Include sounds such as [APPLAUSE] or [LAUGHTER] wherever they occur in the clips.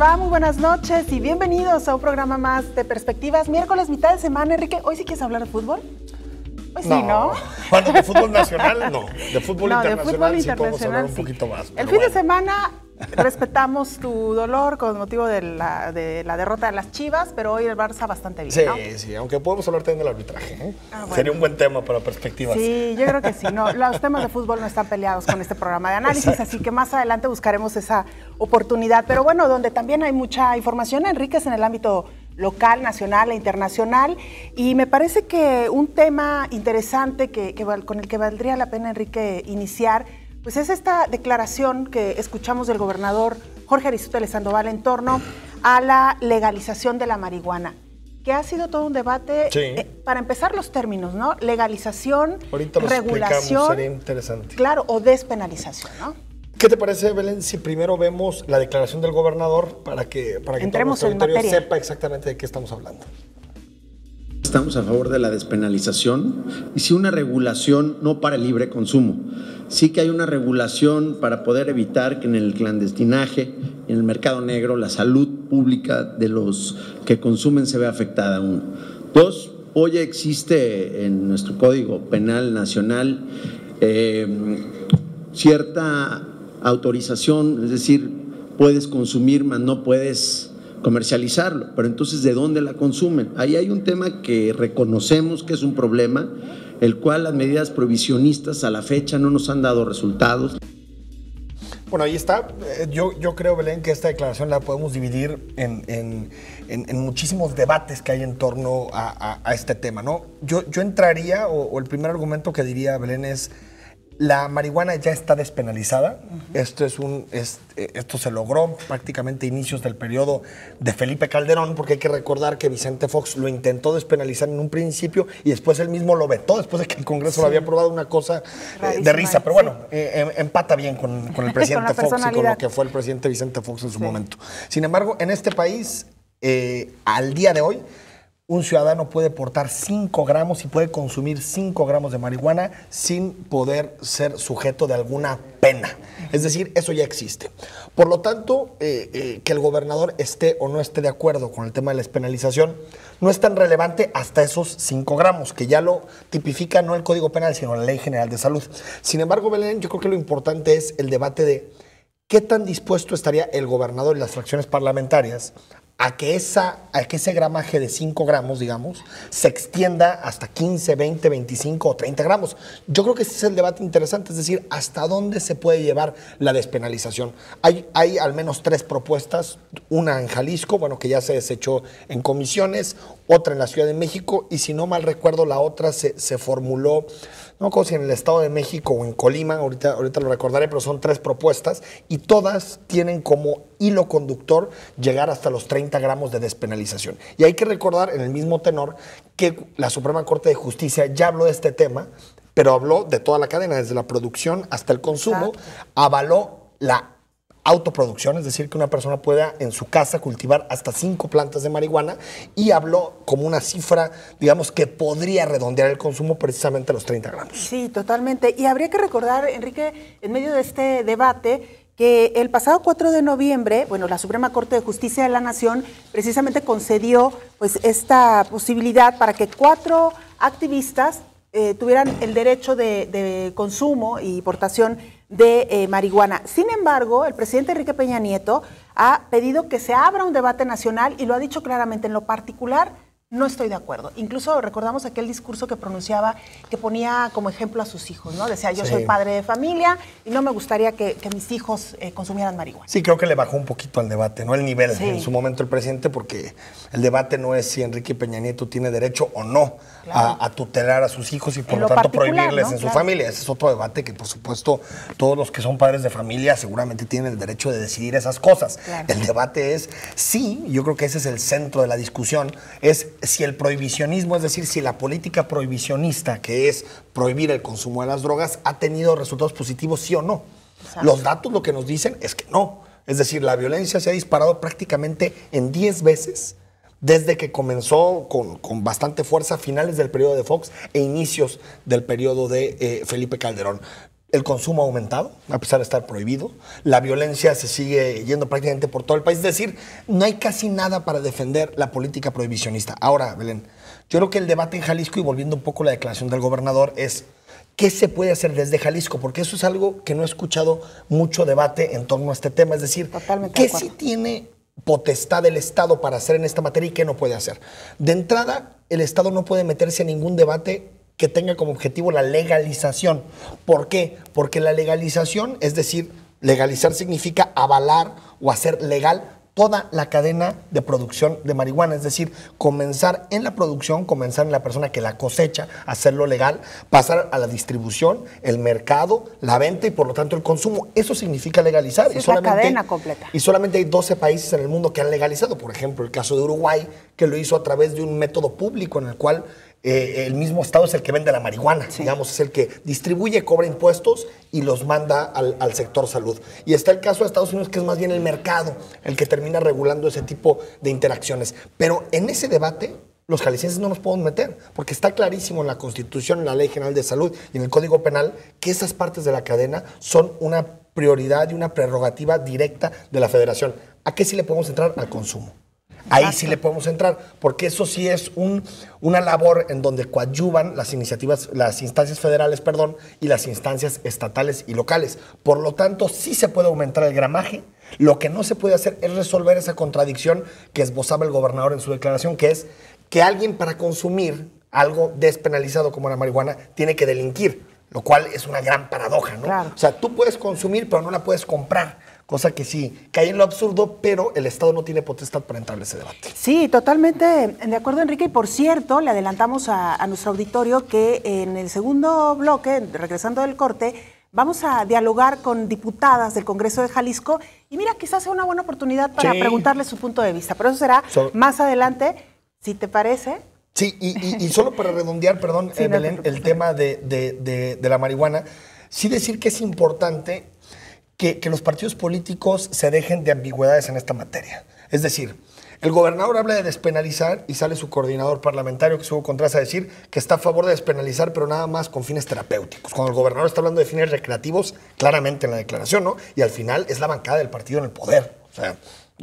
va? Muy buenas noches y bienvenidos a un programa más de Perspectivas. Miércoles, mitad de semana. Enrique, ¿hoy sí quieres hablar de fútbol? Pues sí, ¿no? [LAUGHS] Bueno, de fútbol nacional no. De fútbol internacional, de fútbol internacional un poquito más. El fin de semana respetamos tu dolor con motivo de la, derrota de las Chivas, pero hoy el Barça bastante bien. Sí, sí, aunque podemos hablar también del arbitraje. ¿eh? Ah, Sería un buen tema para perspectivas. Sí, yo creo que sí. No, los temas de fútbol no están peleados con este programa de análisis, así que más adelante buscaremos esa oportunidad. Pero bueno, donde también hay mucha información, Enrique, es en el ámbito local, nacional e internacional. Y me parece que un tema interesante con el que valdría la pena, Enrique, iniciar pues es esta declaración que escuchamos del gobernador Jorge Aristóteles Sandoval en torno a la legalización de la marihuana, que ha sido todo un debate. Eh, para empezar los términos, ¿no? Legalización, regulación, sería interesante. claro, o despenalización, ¿no? ¿Qué te parece, Belén, si primero vemos la declaración del gobernador para que para que nuestro sepa exactamente de qué estamos hablando? Estamos a favor de la despenalización y si una regulación no para el libre consumo sí que hay una regulación para poder evitar que en el clandestinaje, en el mercado negro, la salud pública de los que consumen se vea afectada. Uno. Dos, hoy existe en nuestro Código Penal Nacional em, cierta autorización, es decir, puedes consumir, mas no puedes comercializarlo. Pero entonces, ¿de dónde la consumen? Ahí hay un tema que reconocemos que es un problema el cual las medidas provisionistas a la fecha no nos han dado resultados. Bueno, ahí está. Eh, yo, yo creo, Belén, que esta declaración la podemos dividir en, muchísimos debates que hay en torno a, este tema, ¿no? Yo, yo entraría, o, o el primer argumento que diría Belén es la marihuana ya está despenalizada. Esto es un eh, esto se logró prácticamente a inicios del periodo de Felipe Calderón, porque hay que recordar que Vicente Fox lo intentó despenalizar en un principio y después él mismo lo vetó después de que el Congreso lo había aprobado una cosa eh, de risa. Pero bueno, eh, em, empata bien con, el [LAUGHS] presidente Fox y con lo que fue el presidente Vicente Fox en su momento. Sin embargo, en este país, al día de hoy, un ciudadano puede portar 5 gramos y puede consumir 5 gramos de marihuana sin poder ser sujeto de alguna pena. Es decir, eso ya existe. Por lo tanto, eh, eh, que el gobernador esté o no esté de acuerdo con el tema de la despenalización no es tan relevante hasta esos 5 gramos, que ya lo tipifica no el Código Penal, sino la Ley General de Salud. Sin embargo, Belén, yo creo que lo importante es el debate de qué tan dispuesto estaría el gobernador y las fracciones parlamentarias a que, esa, que ese gramaje de 5 gramos, digamos, se extienda hasta 15, 20, 25 o 30 gramos. Yo creo que ese es el debate interesante, es decir, hasta dónde se puede llevar la despenalización. Hay, hay al menos tres propuestas, una en Jalisco, bueno, que ya se desechó en comisiones, otra en la Ciudad de México y si no mal recuerdo la otra se, se formuló, no sé si en el Estado de México o en Colima, ahorita, ahorita lo recordaré, pero son tres propuestas y todas tienen como hilo conductor llegar hasta los 30 gramos de despenalización. Y hay que recordar en el mismo tenor que la Suprema Corte de Justicia ya habló de este tema, pero habló de toda la cadena, desde la producción hasta el consumo, avaló la autoproducción, es decir, que una persona pueda en su casa cultivar hasta cinco plantas de marihuana y habló como una cifra, digamos, que podría redondear el consumo precisamente a los 30 gramos. Sí, totalmente. Y habría que recordar, Enrique, en medio de este debate, que el pasado 4 de noviembre, bueno, la Suprema Corte de Justicia de la Nación precisamente concedió pues esta posibilidad para que cuatro activistas eh, tuvieran el derecho de, consumo y importación de eh, marihuana. Sin embargo, el presidente Enrique Peña Nieto ha pedido que se abra un debate nacional y lo ha dicho claramente en lo particular no estoy de acuerdo. Incluso recordamos aquel discurso que pronunciaba, que ponía como ejemplo a sus hijos, ¿no? Decía, yo soy padre de familia y no me gustaría que, mis hijos eh, consumieran marihuana. Sí, creo que le bajó un poquito al debate, ¿no? El nivel en su momento el presidente, porque el debate no es si Enrique Peña Nieto tiene derecho o no a, tutelar a sus hijos y por lo, tanto prohibirles en su familia. Ese es otro debate que, por supuesto, todos los que son padres de familia seguramente tienen el derecho de decidir esas cosas. El debate es, sí, yo creo que ese es el centro de la discusión, es si el prohibicionismo, es decir, si la política prohibicionista, que es prohibir el consumo de las drogas, ha tenido resultados positivos, sí o no. Los datos lo que nos dicen es que no. Es decir, la violencia se ha disparado prácticamente en 10 veces desde que comenzó con, bastante fuerza finales del periodo de Fox e inicios del periodo de eh, Felipe Calderón el consumo ha aumentado, a pesar de estar prohibido. La violencia se sigue yendo prácticamente por todo el país. Es decir, no hay casi nada para defender la política prohibicionista. Ahora, Belén, yo creo que el debate en Jalisco, y volviendo un poco a la declaración del gobernador, es qué se puede hacer desde Jalisco, porque eso es algo que no he escuchado mucho debate en torno a este tema. Es decir, ¿qué sí tiene potestad del Estado para hacer en esta materia y qué no puede hacer? De entrada, el Estado no puede meterse en ningún debate que tenga como objetivo la legalización. ¿Por qué? Porque la legalización, es decir, legalizar significa avalar o hacer legal toda la cadena de producción de marihuana, es decir, comenzar en la producción, comenzar en la persona que la cosecha, hacerlo legal, pasar a la distribución, el mercado, la venta y por lo tanto el consumo. Eso significa legalizar. cadena completa. Y solamente hay 12 países en el mundo que han legalizado, por ejemplo, el caso de Uruguay, que lo hizo a través de un método público en el cual eh, el mismo Estado es el que vende la marihuana, digamos, es el que distribuye, cobra impuestos y los manda al, sector salud. Y está el caso de Estados Unidos, que es más bien el mercado el que termina regulando ese tipo de interacciones. Pero en ese debate, los jaliscienses no nos podemos meter, porque está clarísimo en la Constitución, en la Ley General de Salud y en el Código Penal que esas partes de la cadena son una prioridad y una prerrogativa directa de la federación. ¿A qué sí le podemos entrar? Al consumo. Ahí sí le podemos entrar, porque eso sí es una labor en donde coadyuvan las iniciativas, las instancias federales, perdón, y las instancias estatales y locales. Por lo tanto, sí se puede aumentar el gramaje. Lo que no se puede hacer es resolver esa contradicción que esbozaba el gobernador en su declaración, que es que alguien para consumir algo despenalizado como la marihuana tiene que delinquir, lo cual es una gran paradoja, ¿no? O sea, tú puedes consumir, pero no la puedes comprar. Cosa que sí, cae en lo absurdo, pero el Estado no tiene potestad para entrar en ese debate. Sí, totalmente de acuerdo, Enrique. Y por cierto, le adelantamos a, nuestro auditorio que en el segundo bloque, regresando del corte, vamos a dialogar con diputadas del Congreso de Jalisco. Y mira, quizás sea una buena oportunidad para preguntarle su punto de vista. Pero eso será más adelante, si te parece. Sí, y, solo para redondear, perdón, [LAUGHS] Belén, el tema de la marihuana sí decir que es importante que, los partidos políticos se dejen de ambigüedades en esta materia. Es decir, el gobernador habla de despenalizar y sale su coordinador parlamentario, que estuvo contras a decir que está a favor de despenalizar, pero nada más con fines terapéuticos. Cuando el gobernador está hablando de fines recreativos, claramente en la declaración, ¿no? Y al final es la bancada del partido en el poder. O sea,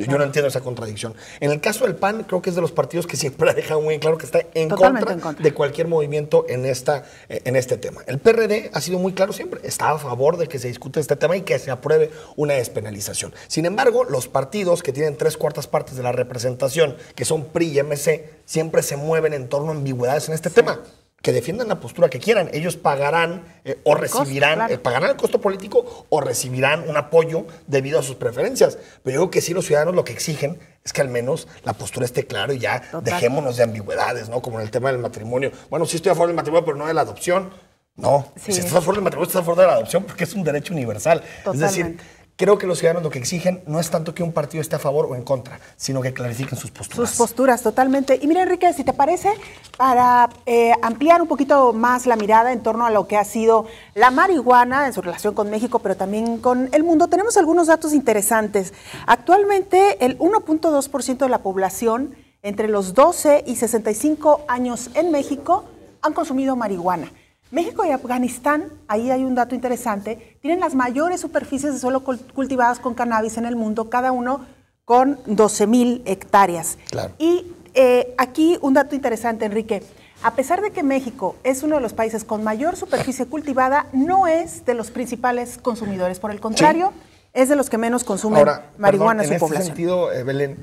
yo, no entiendo esa contradicción. En el caso del PAN, creo que es de los partidos que siempre [LAUGHS] ha dejado muy claro que está en contra, de cualquier movimiento en, esta, en este tema. El PRD ha sido muy claro siempre, está a favor de que se discute este tema y que se apruebe una despenalización. Sin embargo, los partidos que tienen tres cuartas partes de la representación, que son PRI y MC, siempre se mueven en torno a ambigüedades en este tema que defiendan la postura que quieran. Ellos pagarán eh, o recibirán, eh, pagarán el costo político o recibirán un apoyo debido a sus preferencias. Pero yo creo que sí los ciudadanos lo que exigen es que al menos la postura esté clara y ya dejémonos de ambigüedades, ¿no? Como en el tema del matrimonio. Bueno, sí estoy a favor del matrimonio, pero no de la adopción. No, si estás a favor del matrimonio, estás a favor de la adopción porque es un derecho universal. Es decir, Creo que los ciudadanos lo que exigen no es tanto que un partido esté a favor o en contra, sino que clarifiquen sus posturas. Sus posturas, totalmente. Y mira, Enrique, si te parece, para eh, ampliar un poquito más la mirada en torno a lo que ha sido la marihuana en su relación con México, pero también con el mundo, tenemos algunos datos interesantes. Actualmente, el 1.2% de la población entre los 12 y 65 años en México han consumido marihuana. México y Afganistán, ahí hay un dato interesante, tienen las mayores superficies de suelo cultivadas con cannabis en el mundo, cada uno con 12 mil hectáreas. Y eh, aquí un dato interesante, Enrique. A pesar de que México es uno de los países con mayor superficie cultivada, no es de los principales consumidores. Por el contrario, es de los que menos consumen marihuana en, en Ese sentido, eh, Belén,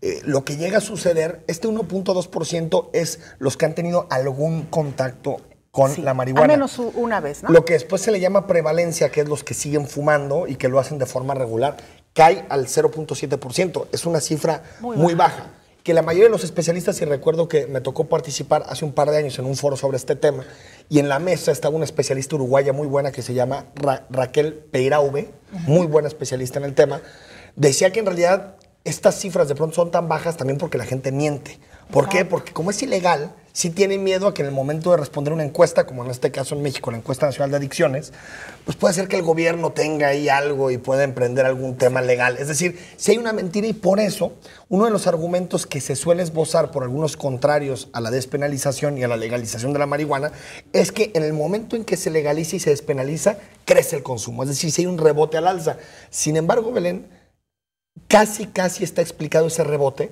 eh, lo que llega a suceder, este 1.2% es los que han tenido algún contacto con la marihuana. Al menos una vez, ¿no? Lo que después se le llama prevalencia, que es los que siguen fumando y que lo hacen de forma regular, cae al 0.7%. Es una cifra muy, baja. Que la mayoría de los especialistas, y recuerdo que me tocó participar hace un par de años en un foro sobre este tema, y en la mesa estaba una especialista uruguaya muy buena que se llama Raquel Peiraube, muy buena especialista en el tema, decía que en realidad estas cifras de pronto son tan bajas también porque la gente miente. ¿Por qué? Porque como es ilegal, si tiene miedo a que en el momento de responder una encuesta, como en este caso en México, la encuesta nacional de adicciones, pues puede ser que el gobierno tenga ahí algo y pueda emprender algún tema legal. Es decir, si hay una mentira y por eso uno de los argumentos que se suele esbozar por algunos contrarios a la despenalización y a la legalización de la marihuana es que en el momento en que se legaliza y se despenaliza, crece el consumo. Es decir, si hay un rebote al alza. Sin embargo, Belén, casi, casi está explicado ese rebote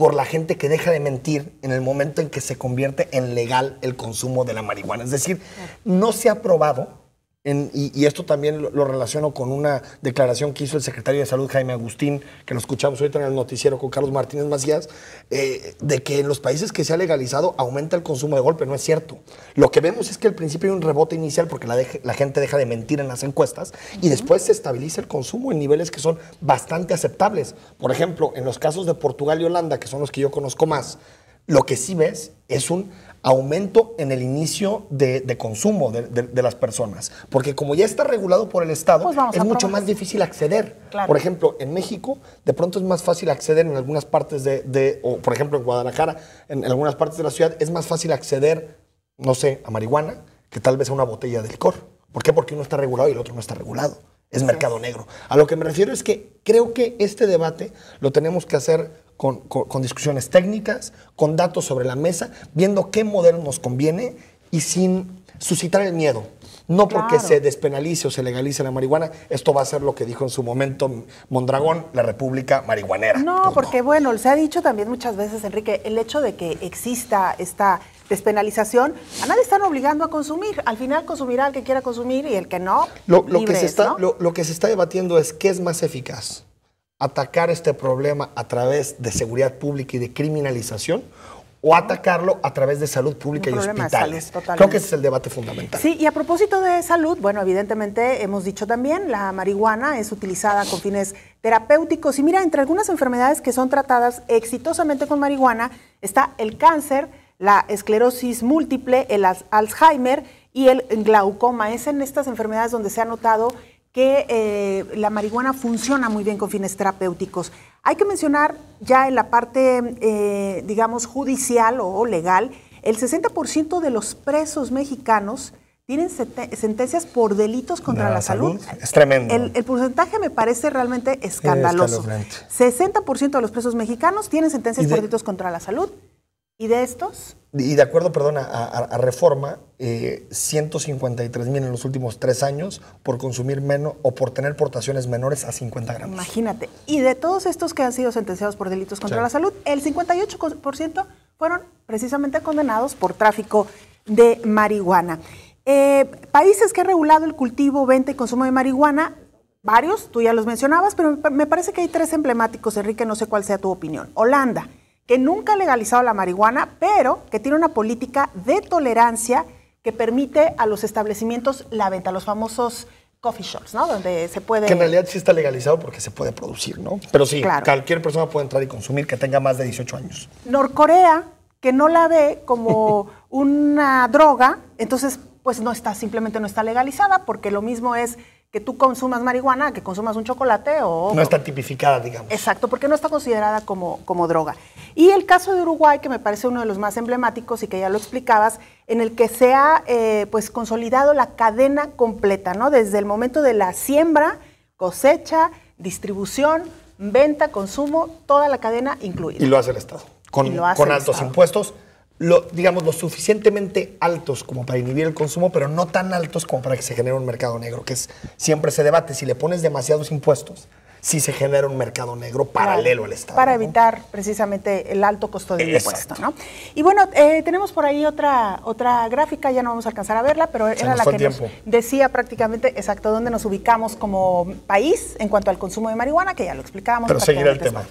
por la gente que deja de mentir en el momento en que se convierte en legal el consumo de la marihuana. Es decir, no se ha probado y, esto también lo, relaciono con una declaración que hizo el secretario de Salud, Jaime Agustín, que lo escuchamos ahorita en el noticiero con Carlos Martínez Macías, eh, de que en los países que se ha legalizado aumenta el consumo de golpe. No es cierto. Lo que vemos es que al principio hay un rebote inicial porque la, gente deja de mentir en las encuestas y después se estabiliza el consumo en niveles que son bastante aceptables. Por ejemplo, en los casos de Portugal y Holanda, que son los que yo conozco más, lo que sí ves es un aumento en el inicio de, consumo de, las personas. Porque como ya está regulado por el Estado, pues es mucho más difícil acceder. Por ejemplo, en México, de pronto es más fácil acceder en algunas partes de, o por ejemplo en Guadalajara, en, en algunas partes de la ciudad, es más fácil acceder, no sé, a marihuana que tal vez a una botella de licor. ¿Por qué? Porque uno está regulado y el otro no está regulado. Es mercado negro. A lo que me refiero es que creo que este debate lo tenemos que hacer con, discusiones técnicas, con datos sobre la mesa, viendo qué modelo nos conviene y sin suscitar el miedo. No porque se despenalice o se legalice la marihuana, esto va a ser lo que dijo en su momento Mondragón, la República Marihuanera. No, porque bueno, se ha dicho también muchas veces, Enrique, el hecho de que exista esta despenalización, a nadie están obligando a consumir. Al final consumirá el que quiera consumir y el que no. Lo, que, se está, lo que se está debatiendo es qué es más eficaz atacar este problema a través de seguridad pública y de criminalización o atacarlo a través de salud pública y hospitales. Creo que ese es el debate fundamental. Sí, y a propósito de salud, bueno, evidentemente hemos dicho también, la marihuana es utilizada con fines terapéuticos y mira, entre algunas enfermedades que son tratadas exitosamente con marihuana está el cáncer, la esclerosis múltiple, el Alzheimer y el glaucoma. Es en estas enfermedades donde se ha notado que eh, la marihuana funciona muy bien con fines terapéuticos. Hay que mencionar ya en la parte, eh, digamos, judicial o, legal, el 60% de los presos mexicanos tienen sentencias por delitos contra la, salud. Es tremendo. El, porcentaje me parece realmente escandaloso. 60% de los presos mexicanos tienen sentencias por delitos contra la salud ¿Y de estos? Y de acuerdo, perdona, a, a, reforma, eh, 153 mil en los últimos tres años por consumir menos o por tener portaciones menores a 50 gramos. Imagínate. Y de todos estos que han sido sentenciados por delitos contra la salud, el 58% fueron precisamente condenados por tráfico de marihuana. Eh, países que han regulado el cultivo, venta y consumo de marihuana, varios, tú ya los mencionabas, pero me parece que hay tres emblemáticos, Enrique, no sé cuál sea tu opinión. Holanda, que nunca ha legalizado la marihuana, pero que tiene una política de tolerancia que permite a los establecimientos la venta, los famosos coffee shops, ¿no? Donde se puede... Que en realidad sí está legalizado porque se puede producir, ¿no? Pero sí, cualquier persona puede entrar y consumir que tenga más de 18 años. Norcorea, que no la ve como [LAUGHS] una droga, entonces pues no está, simplemente no está legalizada porque lo mismo es que tú consumas marihuana, que consumas un chocolate o... No está tipificada, digamos. Exacto, porque no está considerada como, como droga. Y el caso de Uruguay, que me parece uno de los más emblemáticos y que ya lo explicabas, en el que se ha eh, pues consolidado la cadena completa, ¿no? Desde el momento de la siembra, cosecha, distribución, venta, consumo, toda la cadena incluida. Y lo hace el Estado, con, con altos impuestos lo, digamos, lo suficientemente altos como para inhibir el consumo, pero no tan altos como para que se genere un mercado negro, que es siempre se debate. Si le pones demasiados impuestos, si se genera un mercado negro paralelo al Estado. Para evitar precisamente el alto costo del impuesto. ¿no? Y bueno, eh, tenemos por ahí otra, otra gráfica, ya no vamos a alcanzar a verla, pero era la que nos decía prácticamente exacto dónde nos ubicamos como país en cuanto al consumo de marihuana, que ya lo explicábamos. Pero seguirá el tema.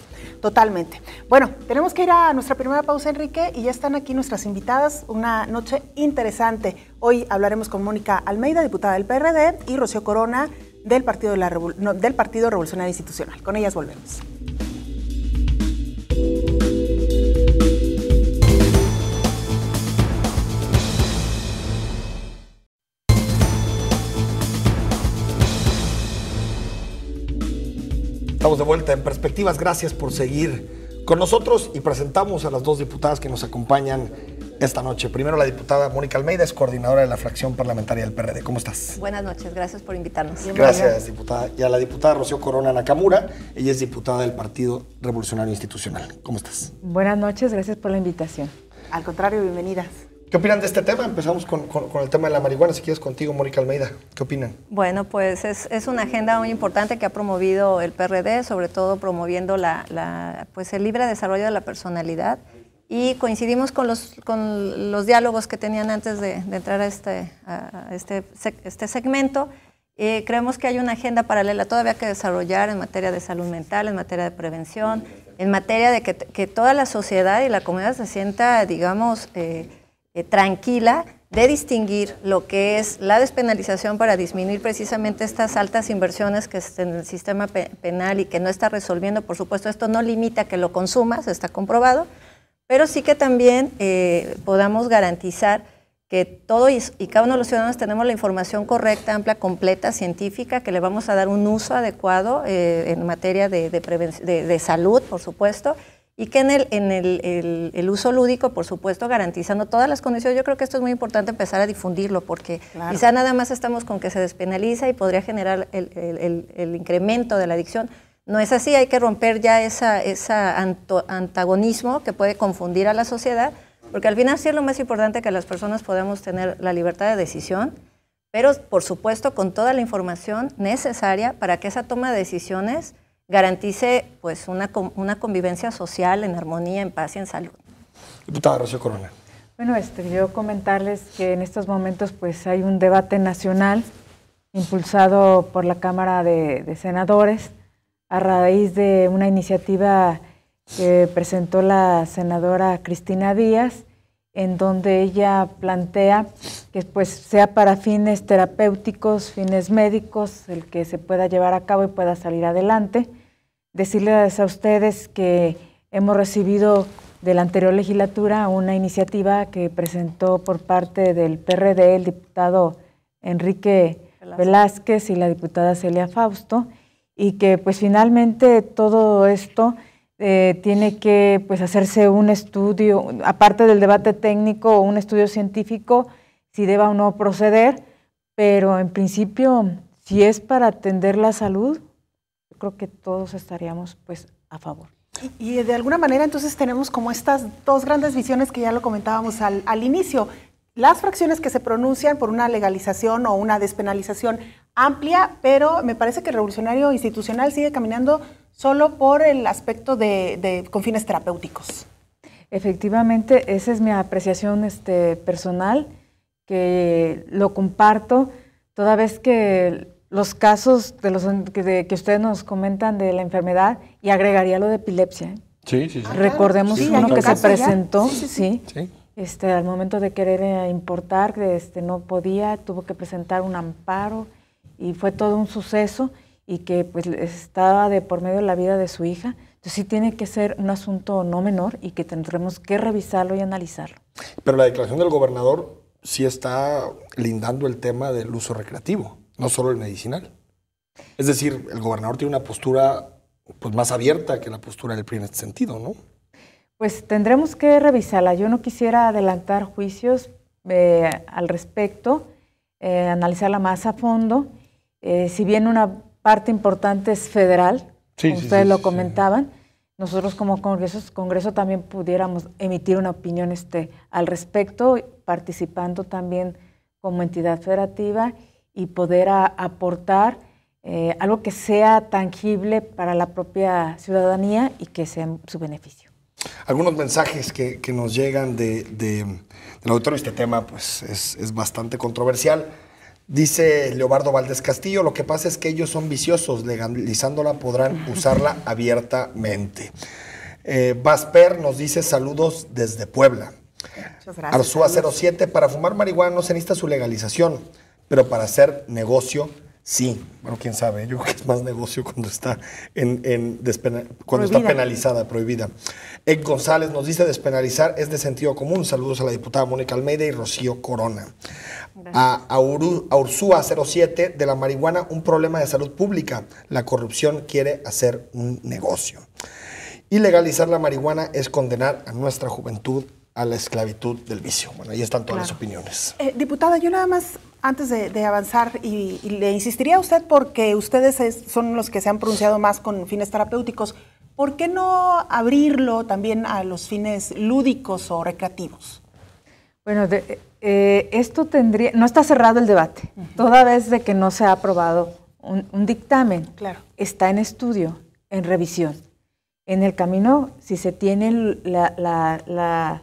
Totalmente. Bueno, tenemos que ir a nuestra primera pausa, Enrique, y ya están aquí nuestras invitadas. Una noche interesante. Hoy hablaremos con Mónica Almeida, diputada del PRD, y Rocío Corona, del Partido, de la del Partido Revolucionario Institucional. Con ellas volvemos. Estamos de vuelta en perspectivas. Gracias por seguir con nosotros y presentamos a las dos diputadas que nos acompañan esta noche. Primero la diputada Mónica Almeida, es coordinadora de la fracción parlamentaria del PRD. ¿Cómo estás? Buenas noches, gracias por invitarnos. Gracias, diputada. Y a la diputada Rocío Corona Nakamura, ella es diputada del Partido Revolucionario Institucional. ¿Cómo estás? Buenas noches, gracias por la invitación. Al contrario, bienvenidas. ¿Qué opinan de este tema? Empezamos con, el tema de la marihuana, si quieres contigo, Mónica Almeida. ¿Qué opinan? Bueno, pues es, una agenda muy importante que ha promovido el PRD, sobre todo promoviendo la, pues el libre desarrollo de la personalidad. Y coincidimos con los, con los diálogos que tenían antes de, entrar a este, este, este segmento. Eh, creemos que hay una agenda paralela todavía que desarrollar en materia de salud mental, en materia de prevención, en materia de que, toda la sociedad y la comunidad se sienta, digamos, eh, eh, tranquila de distinguir lo que es la despenalización para disminuir precisamente estas altas inversiones que están en el sistema penal y que no está resolviendo. Por supuesto, esto no limita que lo consumas, está comprobado, pero sí que también eh, podamos garantizar que todo y, cada uno de los ciudadanos tenemos la información correcta, amplia, completa, científica, que le vamos a dar un uso adecuado eh, en materia de, de salud, por supuesto, y que en, el, uso lúdico, por supuesto, garantizando todas las condiciones. Yo creo que esto es muy importante empezar a difundirlo, porque quizá nada más estamos con que se despenaliza y podría generar el, incremento de la adicción. No es así, hay que romper ya ese esa antagonismo que puede confundir a la sociedad, porque al final sí es lo más importante que las personas podamos tener la libertad de decisión, pero por supuesto con toda la información necesaria para que esa toma de decisiones garantice pues, una, una convivencia social en armonía, en paz y en salud. Diputada Rocío Corona. Bueno, este, yo comentarles que en estos momentos pues, hay un debate nacional impulsado por la Cámara de, de Senadores a raíz de una iniciativa que presentó la senadora Cristina Díaz, en donde ella plantea que pues, sea para fines terapéuticos, fines médicos, el que se pueda llevar a cabo y pueda salir adelante decirles a ustedes que hemos recibido de la anterior legislatura una iniciativa que presentó por parte del PRD el diputado Enrique Velázquez y la diputada Celia Fausto y que pues finalmente todo esto eh, tiene que pues hacerse un estudio, aparte del debate técnico, un estudio científico, si deba o no proceder, pero en principio si es para atender la salud, creo que todos estaríamos pues a favor. Y de alguna manera entonces tenemos como estas dos grandes visiones que ya lo comentábamos al, al inicio. Las fracciones que se pronuncian por una legalización o una despenalización amplia, pero me parece que el revolucionario institucional sigue caminando solo por el aspecto de, de con terapéuticos. Efectivamente, esa es mi apreciación este, personal, que lo comparto toda vez que los casos de los que ustedes nos comentan de la enfermedad y agregaría lo de epilepsia. ¿eh? Sí, sí, sí. Recordemos uno que se presentó, sí, Este, al momento de querer eh, importar, este, no podía, tuvo que presentar un amparo y fue todo un suceso y que pues estaba de por medio de la vida de su hija. Entonces sí tiene que ser un asunto no menor y que tendremos que revisarlo y analizarlo. Pero la declaración del gobernador sí está lindando el tema del uso recreativo no solo el medicinal. Es decir, el gobernador tiene una postura pues, más abierta que la postura del PRI en este sentido, ¿no? Pues tendremos que revisarla. Yo no quisiera adelantar juicios eh, al respecto, eh, analizarla más a fondo. Eh, si bien una parte importante es federal, como ustedes lo comentaban, nosotros como congresos, Congreso también pudiéramos emitir una opinión este, al respecto, participando también como entidad federativa y poder aportar eh, algo que sea tangible para la propia ciudadanía y que sea su beneficio. Algunos mensajes que, nos llegan de, de, este tema pues, es, bastante controversial. Dice Leobardo Valdés Castillo, lo que pasa es que ellos son viciosos, legalizándola podrán [LAUGHS] usarla abiertamente. Vasper eh, nos dice saludos desde Puebla. Muchas gracias. Arzúa 07, para fumar marihuana no se necesita su legalización pero para hacer negocio, sí. Bueno, quién sabe, yo creo que es más negocio cuando está, en, cuando está penalizada, prohibida. Ed González nos dice, despenalizar es de sentido común. Saludos a la diputada Mónica Almeida y Rocío Corona. A, a, Ursúa 07, de la marihuana, un problema de salud pública. La corrupción quiere hacer un negocio. Y legalizar la marihuana es condenar a nuestra juventud a la esclavitud del vicio. Bueno, ahí están todas las opiniones. Eh, diputada, yo nada más antes de, avanzar, y, le insistiría a usted, porque ustedes son los que se han pronunciado más con fines terapéuticos, ¿por qué no abrirlo también a los fines lúdicos o recreativos? Bueno, eh, esto tendría, no está cerrado el debate, toda vez de que no se ha aprobado un, dictamen, claro. está en estudio, en revisión. En el camino, si se tiene la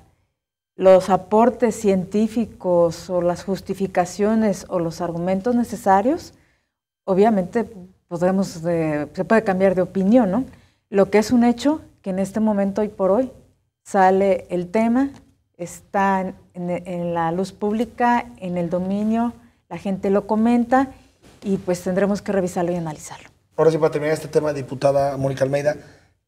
los aportes científicos o las justificaciones o los argumentos necesarios, obviamente podremos eh, se puede cambiar de opinión, ¿no? Lo que es un hecho que en este momento y por hoy sale el tema, está en, la luz pública, en el dominio, la gente lo comenta y pues tendremos que revisarlo y analizarlo. Ahora sí, para terminar este tema, diputada Mónica Almeida,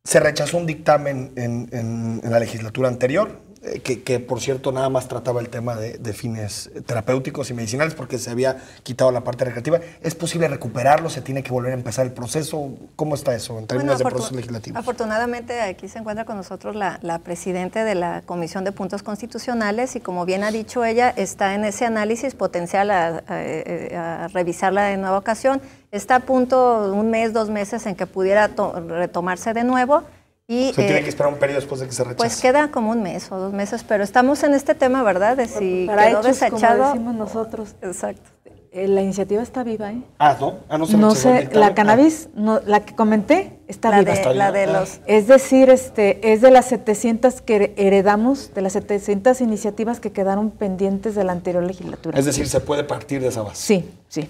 se rechazó un dictamen en la legislatura anterior, eh, que, por cierto nada más trataba el tema de, fines terapéuticos y medicinales porque se había quitado la parte recreativa. ¿Es posible recuperarlo? ¿Se tiene que volver a empezar el proceso? ¿Cómo está eso en términos de procesos legislativos? Afortunadamente aquí se encuentra con nosotros la, Presidenta de la Comisión de Puntos Constitucionales y como bien ha dicho ella, está en ese análisis potencial a eh, revisarla de nueva ocasión. Está a punto un mes, dos meses en que pudiera retomarse de nuevo. ¿Se tiene eh, que esperar un periodo después de que se pues rechace? Pues queda como un mes o dos meses, pero estamos en este tema, ¿verdad? De si Para quedó hechos, Como decimos nosotros. Exacto. Eh, la iniciativa está viva, ¿eh? Ah, ¿no? Ah, no No sé, la ah. cannabis, la que comenté, está viva. la de ah. los... Es decir, este, es de las 700 que heredamos, de las 700 iniciativas que quedaron pendientes de la anterior legislatura. Es decir, se puede partir de esa base. Sí, sí.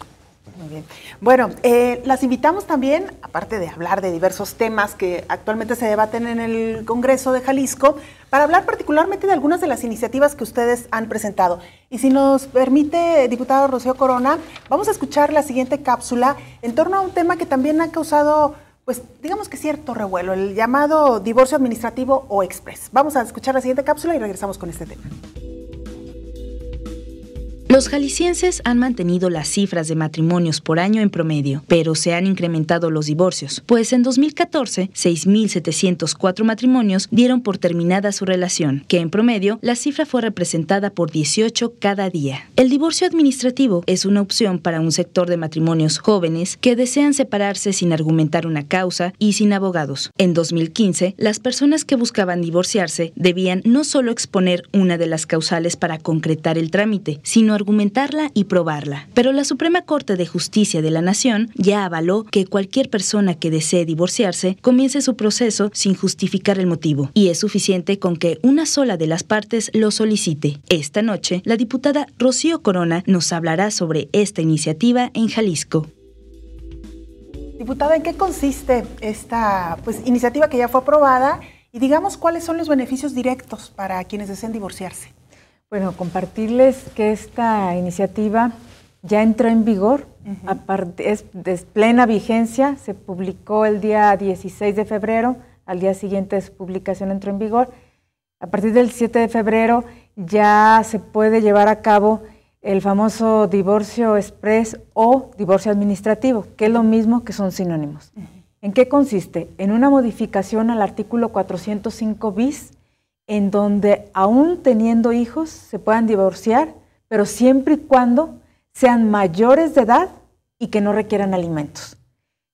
Muy bien. Bueno, eh, las invitamos también, aparte de hablar de diversos temas que actualmente se debaten en el Congreso de Jalisco, para hablar particularmente de algunas de las iniciativas que ustedes han presentado. Y si nos permite, diputado Rocío Corona, vamos a escuchar la siguiente cápsula en torno a un tema que también ha causado, pues digamos que cierto revuelo, el llamado divorcio administrativo o express. Vamos a escuchar la siguiente cápsula y regresamos con este tema. Los jaliscienses han mantenido las cifras de matrimonios por año en promedio, pero se han incrementado los divorcios, pues en 2014 6.704 matrimonios dieron por terminada su relación, que en promedio la cifra fue representada por 18 cada día. El divorcio administrativo es una opción para un sector de matrimonios jóvenes que desean separarse sin argumentar una causa y sin abogados. En 2015, las personas que buscaban divorciarse debían no solo exponer una de las causales para concretar el trámite, sino argumentarla y probarla. Pero la Suprema Corte de Justicia de la Nación ya avaló que cualquier persona que desee divorciarse comience su proceso sin justificar el motivo, y es suficiente con que una sola de las partes lo solicite. Esta noche, la diputada Rocío Corona nos hablará sobre esta iniciativa en Jalisco. Diputada, ¿en qué consiste esta pues, iniciativa que ya fue aprobada? Y digamos cuáles son los beneficios directos para quienes deseen divorciarse. Bueno, compartirles que esta iniciativa ya entró en vigor, es de plena vigencia, se publicó el día 16 de febrero, al día siguiente de su publicación entró en vigor. A partir del 7 de febrero ya se puede llevar a cabo el famoso divorcio express o divorcio administrativo, que es lo mismo que son sinónimos. ¿En qué consiste? En una modificación al artículo 405 bis en donde aún teniendo hijos se puedan divorciar, pero siempre y cuando sean mayores de edad y que no requieran alimentos.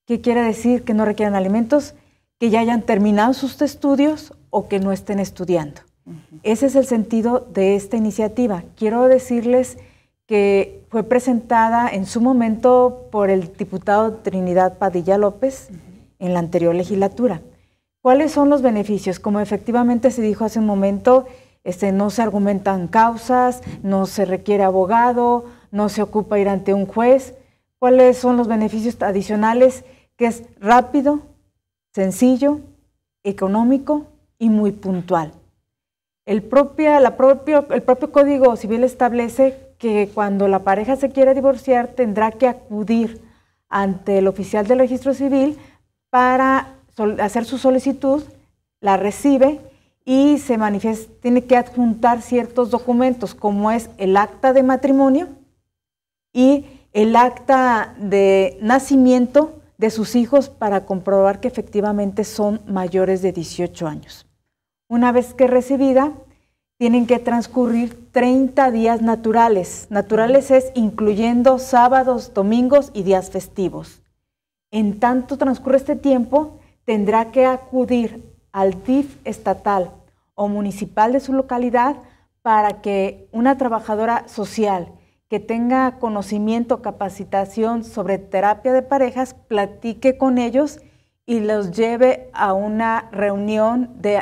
¿Qué quiere decir que no requieran alimentos? Que ya hayan terminado sus estudios o que no estén estudiando. Ese es el sentido de esta iniciativa. Quiero decirles que fue presentada en su momento por el diputado Trinidad Padilla López en la anterior legislatura. ¿Cuáles son los beneficios? Como efectivamente se dijo hace un momento, este, no se argumentan causas, no se requiere abogado, no se ocupa ir ante un juez. ¿Cuáles son los beneficios adicionales? Que es rápido, sencillo, económico y muy puntual. El, la propio, el propio Código Civil establece que cuando la pareja se quiera divorciar tendrá que acudir ante el oficial del registro civil para hacer su solicitud, la recibe y se manifiesta, tiene que adjuntar ciertos documentos, como es el acta de matrimonio y el acta de nacimiento de sus hijos para comprobar que efectivamente son mayores de 18 años. Una vez que recibida, tienen que transcurrir 30 días naturales. Naturales es incluyendo sábados, domingos y días festivos. En tanto transcurre este tiempo, tendrá que acudir al TIF estatal o municipal de su localidad para que una trabajadora social que tenga conocimiento, capacitación sobre terapia de parejas, platique con ellos y los lleve a una reunión de,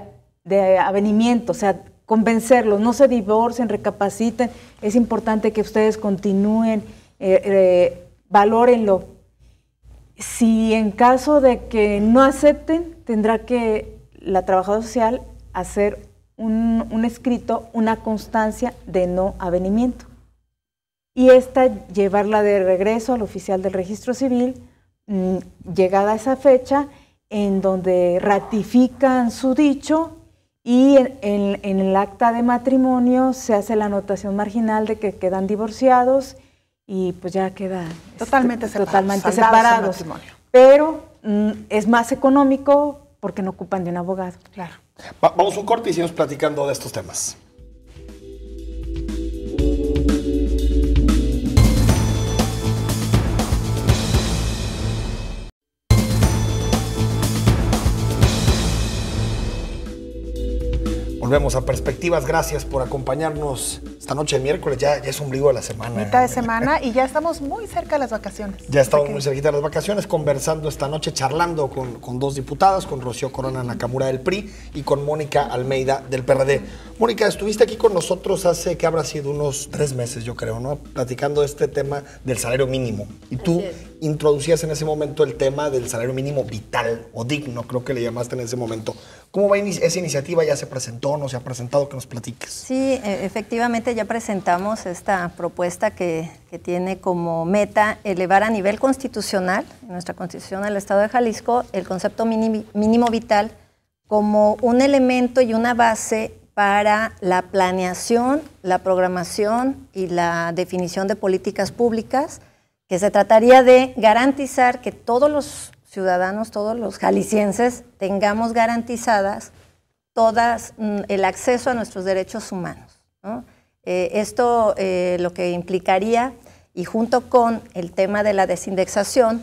avenimiento, o sea, convencerlos, no se divorcien, recapaciten, es importante que ustedes continúen, valoren eh, eh, valórenlo, si en caso de que no acepten, tendrá que la trabajadora social hacer un, escrito, una constancia de no avenimiento. Y esta llevarla de regreso al oficial del registro civil, mm, llegada esa fecha, en donde ratifican su dicho y en, en, el acta de matrimonio se hace la anotación marginal de que quedan divorciados y pues ya queda este, totalmente, separado, separados. Pero mm, es más económico porque no ocupan de un abogado. Claro. vamos un corte y seguimos platicando de estos temas. vemos a Perspectivas. Gracias por acompañarnos esta noche de miércoles. Ya, ya es ombligo de la semana. Mitad de ¿eh? semana y ya estamos muy cerca de las vacaciones. Ya estamos muy cerquita de las vacaciones, conversando esta noche, charlando con, con dos diputadas, con Rocío Corona Nakamura del PRI y con Mónica Almeida del PRD. Mónica, estuviste aquí con nosotros hace que habrá sido unos tres meses, yo creo, ¿no? Platicando este tema del salario mínimo. Y tú introducías en ese momento el tema del salario mínimo vital o digno, creo que le llamaste en ese momento. ¿Cómo va esa iniciativa? ¿Ya se presentó? ¿No se ha presentado? Que nos platiques. Sí, e, efectivamente ya presentamos esta propuesta que, tiene como meta elevar a nivel constitucional, en nuestra constitución del Estado de Jalisco, el concepto mínimo vital como un elemento y una base para la planeación, la programación y la definición de políticas públicas que se trataría de garantizar que todos los ciudadanos, todos los jaliscienses, tengamos garantizadas todas mm, el acceso a nuestros derechos humanos. Eh, esto eh, lo que implicaría, y junto con el tema de la desindexación,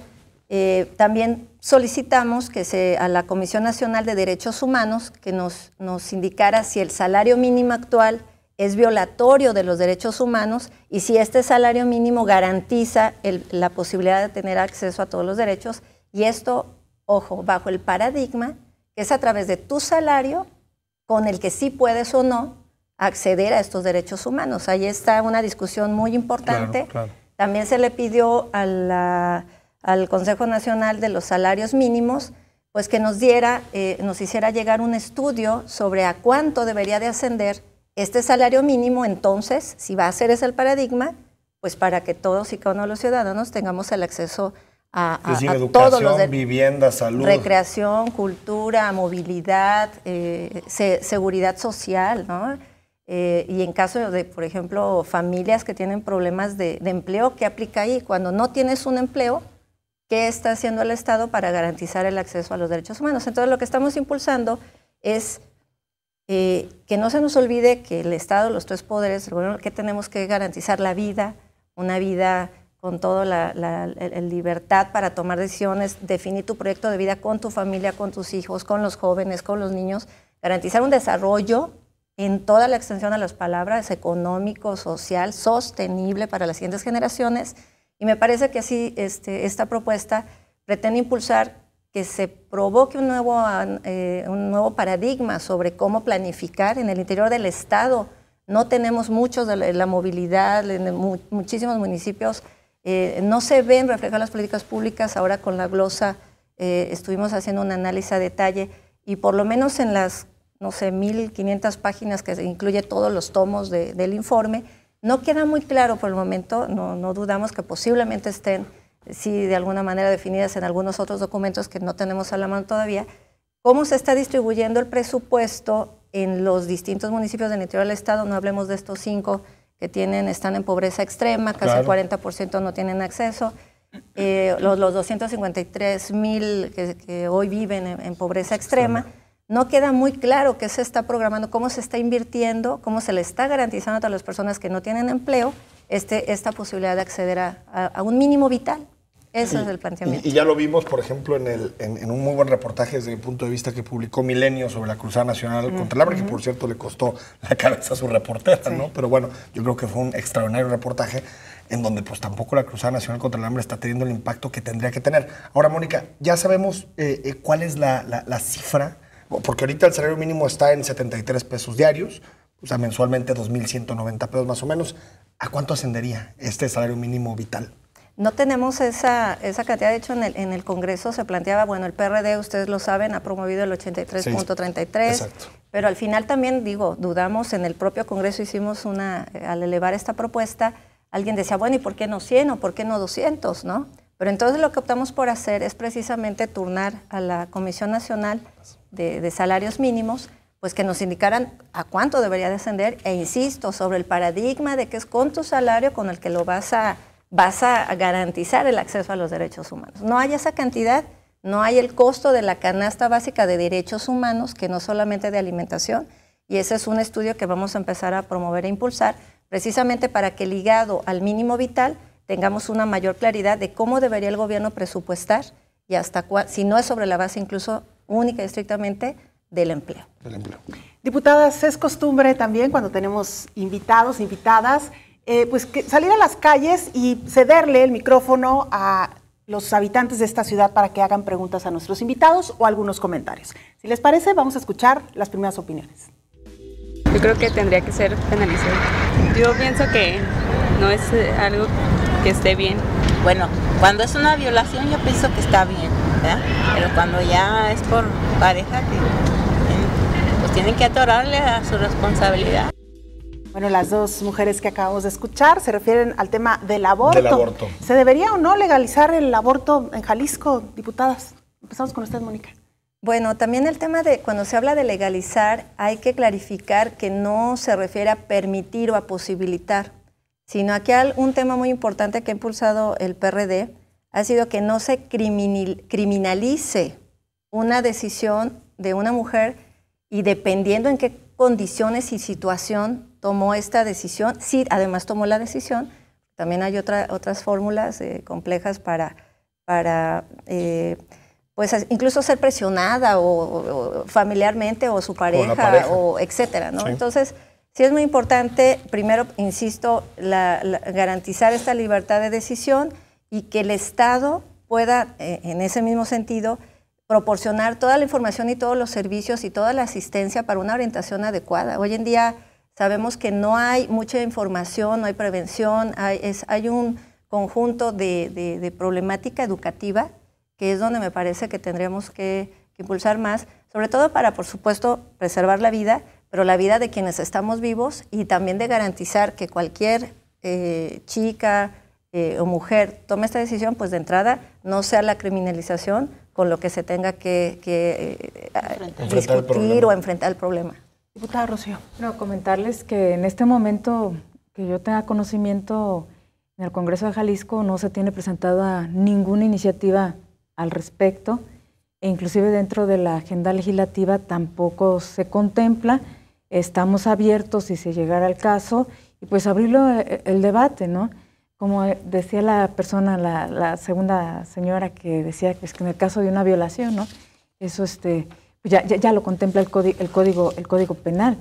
eh, también solicitamos que a la Comisión Nacional de Derechos Humanos que nos indicara si el salario mínimo actual es violatorio de los derechos humanos y si este salario mínimo garantiza la posibilidad de tener acceso a todos los derechos y esto, ojo, bajo el paradigma que es a través de tu salario con el que sí puedes o no acceder a estos derechos humanos. Ahí está una discusión muy importante. También se le pidió al Consejo Nacional de los Salarios Mínimos pues que nos diera, eh, nos hiciera llegar un estudio sobre a cuánto debería de ascender este salario mínimo, entonces, si va a ser ese el paradigma, pues para que todos y cada uno de los ciudadanos tengamos el acceso a, todos los vivienda, salud, recreación, cultura, movilidad, eh, seguridad social, ¿no? Eh, y en caso de, por ejemplo, familias que tienen problemas de, de, empleo, ¿qué aplica ahí? Cuando no tienes un empleo, ¿qué está haciendo el Estado para garantizar el acceso a los derechos humanos? Entonces, lo que estamos impulsando es eh, que no se nos olvide que el Estado, los tres poderes, que tenemos que garantizar la vida, una vida con toda la, libertad para tomar decisiones, definir tu proyecto de vida con tu familia, con tus hijos, con los jóvenes, con los niños, garantizar un desarrollo en toda la extensión a las palabras, económico, social, sostenible para las siguientes generaciones. Y me parece que así este, esta propuesta pretende impulsar se provoque un nuevo, eh, un nuevo paradigma sobre cómo planificar en el interior del Estado. No tenemos muchos de la, movilidad, en muchísimos municipios eh, no se ven reflejadas las políticas públicas. Ahora con la glosa eh, estuvimos haciendo un análisis a detalle y por lo menos en las, no sé, 1.500 páginas que incluye todos los tomos del informe, no queda muy claro por el momento, no dudamos que posiblemente estén sí de alguna manera definidas en algunos otros documentos que no tenemos a la mano todavía, cómo se está distribuyendo el presupuesto en los distintos municipios del interior del estado, no hablemos de estos cinco que tienen, están en pobreza extrema, casi el 40% no tienen acceso, eh, los, 253 mil que, hoy viven en, pobreza extrema, no queda muy claro qué se está programando, cómo se está invirtiendo, cómo se le está garantizando a las personas que no tienen empleo este, esta posibilidad de acceder a un mínimo vital. Eso es el planteamiento. Y, ya lo vimos, por ejemplo, en, el, un muy buen reportaje desde el punto de vista que publicó Milenio sobre la Cruzada Nacional contra el hambre, que por cierto le costó la cabeza a su reportera, ¿no? Pero bueno, yo creo que fue un extraordinario reportaje en donde pues tampoco la Cruzada Nacional contra el Hambre está teniendo el impacto que tendría que tener. Ahora, Mónica, ya sabemos eh, eh, cuál es la, la cifra, porque ahorita el salario mínimo está en 73 pesos diarios, o sea, mensualmente 2.190 pesos más o menos. ¿A cuánto ascendería este salario mínimo vital? No tenemos esa, esa cantidad, de hecho en el, en el Congreso se planteaba, bueno, el PRD, ustedes lo saben, ha promovido el 83.33, pero al final también, digo, dudamos, en el propio Congreso hicimos una, eh, al elevar esta propuesta, alguien decía, bueno, ¿y por qué no 100 o por qué no 200, no? Pero entonces lo que optamos por hacer es precisamente turnar a la Comisión Nacional de, de Salarios Mínimos, pues que nos indicaran a cuánto debería descender, e insisto, sobre el paradigma de que es con tu salario con el que lo vas a vas a garantizar el acceso a los derechos humanos. No hay esa cantidad, no hay el costo de la canasta básica de derechos humanos, que no solamente de alimentación, y ese es un estudio que vamos a empezar a promover e impulsar, precisamente para que ligado al mínimo vital tengamos una mayor claridad de cómo debería el gobierno presupuestar y hasta si no es sobre la base incluso única y estrictamente Del empleo. Diputadas, es costumbre también cuando tenemos invitados, invitadas, eh, pues salir a las calles y cederle el micrófono a los habitantes de esta ciudad para que hagan preguntas a nuestros invitados o algunos comentarios. Si les parece, vamos a escuchar las primeras opiniones. Yo creo que tendría que ser penalizado. Yo pienso que no es eh, algo que esté bien. Bueno, cuando es una violación yo pienso que está bien, Pero cuando ya es por pareja, eh, pues tienen que atorarle a su responsabilidad. Bueno, las dos mujeres que acabamos de escuchar se refieren al tema del aborto. ¿Se debería o no legalizar el aborto en Jalisco, diputadas? Empezamos con usted, Mónica. Bueno, también el tema de cuando se habla de legalizar, hay que clarificar que no se refiere a permitir o a posibilitar, sino aquí hay un tema muy importante que ha impulsado el PRD ha sido que no se criminalice una decisión de una mujer y dependiendo en qué condiciones y situación tomó esta decisión, sí, además tomó la decisión, también hay otra, otras fórmulas eh, complejas para, para eh, pues incluso ser presionada o, familiarmente o su pareja, o, etcétera, ¿no? Entonces, sí es muy importante, primero, insisto, garantizar esta libertad de decisión y que el Estado pueda, eh, en ese mismo sentido, proporcionar toda la información y todos los servicios y toda la asistencia para una orientación adecuada. Hoy en día Sabemos que no hay mucha información, no hay prevención, hay, un conjunto de, problemática educativa que es donde me parece que tendríamos que, impulsar más, sobre todo para, por supuesto, preservar la vida, pero la vida de quienes estamos vivos y también de garantizar que cualquier eh, chica eh, o mujer tome esta decisión, pues de entrada no sea la criminalización con lo que se tenga que, eh, discutir o enfrentar el problema. Diputada Rocío. Bueno, comentarles que en este momento que yo tenga conocimiento en el Congreso de Jalisco no se tiene presentada ninguna iniciativa al respecto e inclusive dentro de la agenda legislativa tampoco se contempla. Estamos abiertos si se llegara al caso y pues abrirlo eh, eh, el debate, ¿no? Como eh, decía la persona, la, segunda señora que decía es pues, que en el caso de una violación, ¿no? Eso este, ya, ya, lo contempla el, el, código, el Código Penal,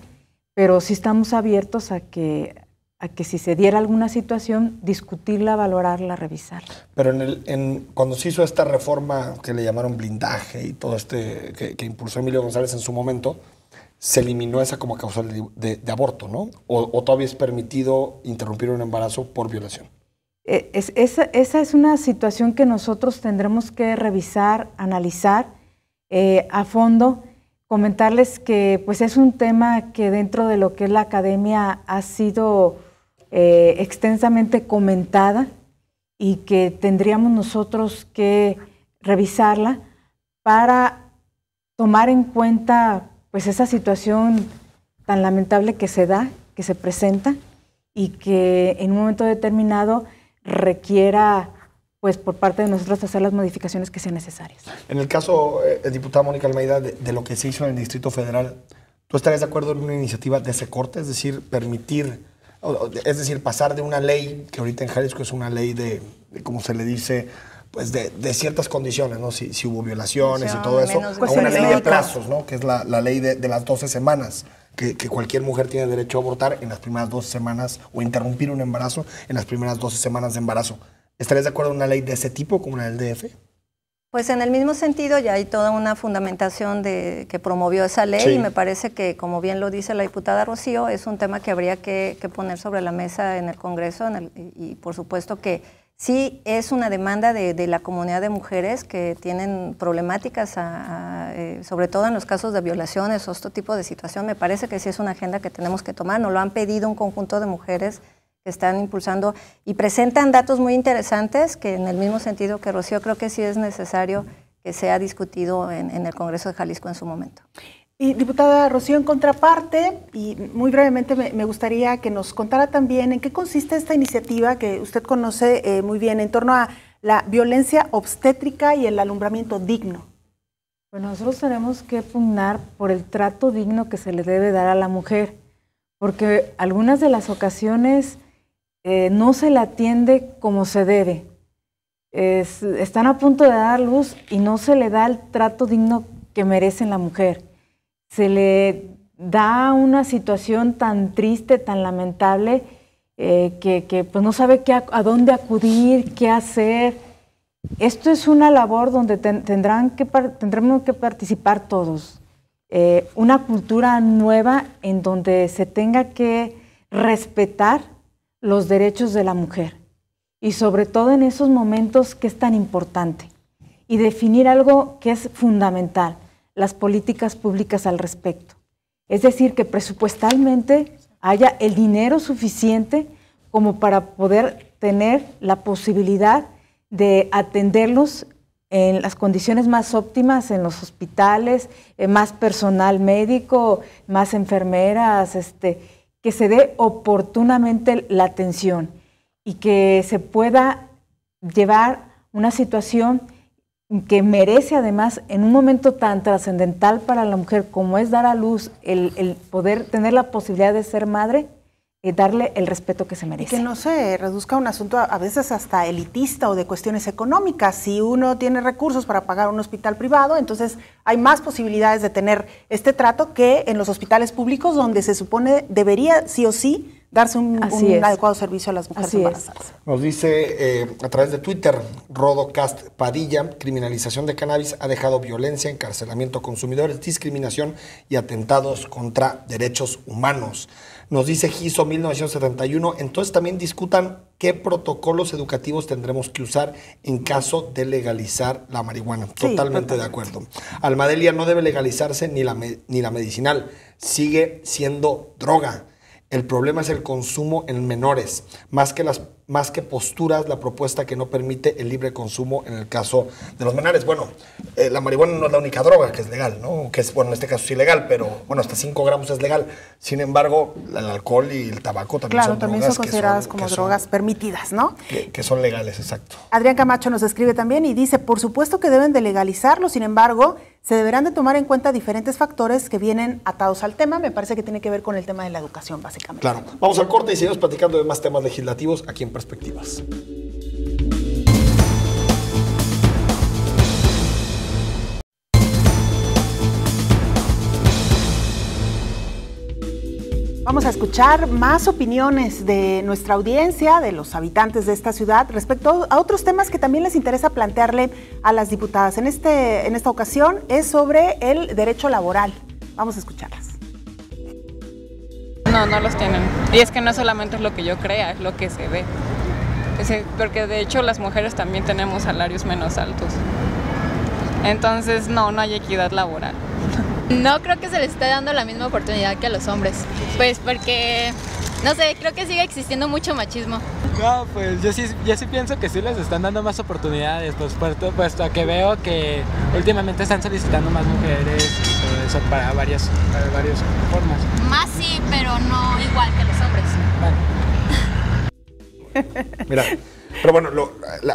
pero sí estamos abiertos a que, a que si se diera alguna situación, discutirla, valorarla, revisarla. Pero en el, en, cuando se hizo esta reforma que le llamaron blindaje y todo este que, impulsó Emilio González en su momento, se eliminó esa como causal de, aborto, ¿no? O, todavía es permitido interrumpir un embarazo por violación? Eh, es, esa, es una situación que nosotros tendremos que revisar, analizar eh, a fondo. Comentarles que pues es un tema que dentro de lo que es la academia ha sido eh, extensamente comentada y que tendríamos nosotros que revisarla para tomar en cuenta pues esa situación tan lamentable que se da, que se presenta y que en un momento determinado requiera pues por parte de nosotros hacer las modificaciones que sean necesarias. En el caso, eh, eh, diputada Mónica Almeida, de, lo que se hizo en el Distrito Federal, ¿tú estarías de acuerdo en una iniciativa de ese corte? Es decir, permitir, es decir, pasar de una ley, que ahorita en Jalisco es una ley de, como se le dice, pues de, ciertas condiciones, ¿no? Si, hubo violaciones y todo eso, a una ley de plazos, ¿no? Que es la, ley de, las 12 semanas, que, que, cualquier mujer tiene derecho a abortar en las primeras 12 semanas o interrumpir un embarazo en las primeras 12 semanas de embarazo. ¿Estarías de acuerdo en una ley de ese tipo como la del DF? Pues en el mismo sentido ya hay toda una fundamentación de, que promovió esa ley y me parece que, como bien lo dice la diputada Rocío, es un tema que habría que, poner sobre la mesa en el Congreso y, por supuesto que sí es una demanda de, la comunidad de mujeres que tienen problemáticas, eh, sobre todo en los casos de violaciones o este tipo de situación. Me parece que sí es una agenda que tenemos que tomar. Nos lo han pedido un conjunto de mujeres están impulsando y presentan datos muy interesantes que en el mismo sentido que Rocío creo que sí es necesario que sea discutido en, en el Congreso de Jalisco en su momento. Y diputada Rocío, en contraparte, y muy brevemente me, gustaría que nos contara también en qué consiste esta iniciativa que usted conoce eh, muy bien en torno a la violencia obstétrica y el alumbramiento digno. Bueno, pues nosotros tenemos que pugnar por el trato digno que se le debe dar a la mujer, porque algunas de las ocasiones eh, no se le atiende como se debe. están a punto de dar luz y no se le da el trato digno que merece la mujer. Se le da una situación tan triste, tan lamentable, eh, que, pues no sabe a dónde acudir, qué hacer. Esto es una labor donde tendrán que, tendremos que participar todos. Eh, una cultura nueva en donde se tenga que respetar los derechos de la mujer y sobre todo en esos momentos que es tan importante y definir algo que es fundamental, las políticas públicas al respecto. Es decir, que presupuestalmente haya el dinero suficiente como para poder tener la posibilidad de atenderlos en las condiciones más óptimas en los hospitales, eh, más personal médico, más enfermeras, este, que se dé oportunamente la atención y que se pueda llevar una situación que merece además en un momento tan trascendental para la mujer como es dar a luz, el, el poder tener la posibilidad de ser madre, darle el respeto que se merece. que no se reduzca un asunto a veces hasta elitista o de cuestiones económicas. Si uno tiene recursos para pagar un hospital privado, entonces hay más posibilidades de tener este trato que en los hospitales públicos donde se supone debería sí o sí darse un, adecuado servicio a las mujeres embarazadas. Nos dice eh, a través de Twitter, Rodocast Padilla, criminalización de cannabis ha dejado violencia, encarcelamiento a consumidores, discriminación y atentados contra derechos humanos. Nos dice GISO 1971, entonces también discutan qué protocolos educativos tendremos que usar en caso de legalizar la marihuana. totalmente, de acuerdo. Almadelia no debe legalizarse ni la, ni la medicinal, sigue siendo droga el problema es el consumo en menores, más que, las, más que posturas, la propuesta que no permite el libre consumo en el caso de los menores. Bueno, eh, la marihuana no es la única droga que es legal, ¿no? Que es, bueno, en este caso es ilegal, pero bueno, hasta 5 gramos es legal. Sin embargo, el alcohol y el tabaco también claro, son también son consideradas son, como drogas permitidas, ¿no? Que, que son legales, exacto. Adrián Camacho nos escribe también y dice, por supuesto que deben de legalizarlo, sin embargo, se deberán de tomar en cuenta diferentes factores que vienen atados al tema. Me parece que tiene que ver con el tema de la educación, básicamente. Claro. Vamos al corte y seguimos platicando de más temas legislativos aquí en Perspectivas. Vamos a escuchar más opiniones de nuestra audiencia, de los habitantes de esta ciudad, respecto a otros temas que también les interesa plantearle a las diputadas. En, este, en esta ocasión es sobre el derecho laboral. Vamos a escucharlas. No, no los tienen. Y es que no solamente es lo que yo crea, es lo que se ve. Porque de hecho las mujeres también tenemos salarios menos altos. Entonces, no, no hay equidad laboral. No creo que se les esté dando la misma oportunidad que a los hombres, pues porque, no sé, creo que sigue existiendo mucho machismo. No, pues yo sí, yo sí pienso que sí les están dando más oportunidades, pues puesto, puesto a que veo que últimamente están solicitando más mujeres y todo eso para varias, para varias formas. Más sí, pero no igual que los hombres. Mira, pero bueno,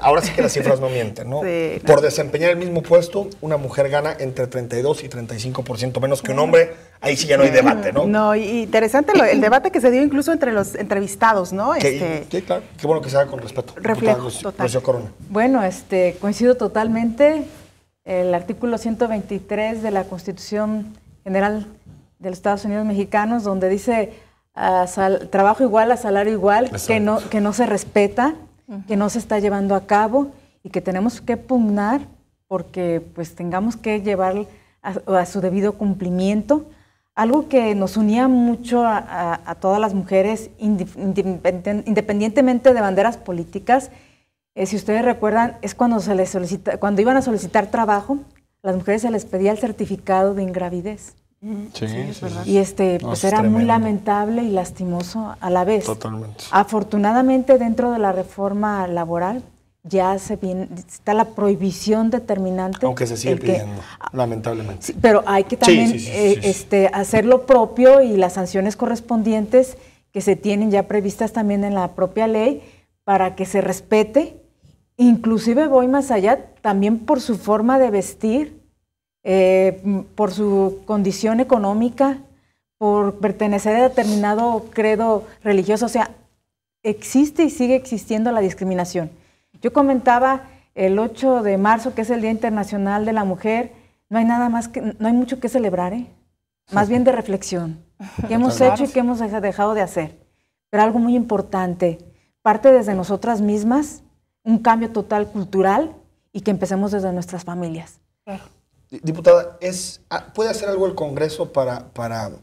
ahora sí que las cifras no mienten, ¿no? [LAUGHS] Por desempeñar el mismo puesto, una mujer gana entre 32 y 35% menos que un hombre. Ahí sí ya no hay debate, ¿no? No, y interesante el debate que se dio incluso entre los entrevistados, ¿no? Este, qué bueno que se haga con respeto. Reflejo, total. Corona. Bueno, este, coincido totalmente. El artículo 123 de la Constitución General de los Estados Unidos Mexicanos, donde dice trabajo igual a salario igual, que no, que no se respeta que no se está llevando a cabo y que tenemos que pugnar porque pues tengamos que llevar a, su debido cumplimiento. Algo que nos unía mucho a, todas las mujeres, independientemente de banderas políticas, eh, si ustedes recuerdan, es cuando, se les cuando iban a solicitar trabajo, las mujeres se les pedía el certificado de ingravidez. Sí, Y este, pues era muy lamentable y lastimoso a la vez. Totalmente. Afortunadamente dentro de la reforma laboral ya se viene, está la prohibición determinante. Aunque se sigue pidiendo, lamentablemente. pero hay que también eh, este, hacer lo propio y las sanciones correspondientes que se tienen ya previstas también en la propia ley para que se respete. Inclusive voy más allá, también por su forma de vestir, eh, por su condición económica, por pertenecer a determinado credo religioso. O sea, existe y sigue existiendo la discriminación. Yo comentaba el 8 de marzo, que es el Día Internacional de la Mujer, no hay nada más que, no hay mucho que celebrar, ¿eh? más bien de reflexión. [LAUGHS] ¿Qué hemos hecho y qué hemos dejado de hacer? Pero algo muy importante, parte desde nosotras mismas, un cambio total cultural y que empecemos desde nuestras familias. Claro. Diputada, ¿es, ah, ¿puede hacer algo el Congreso para,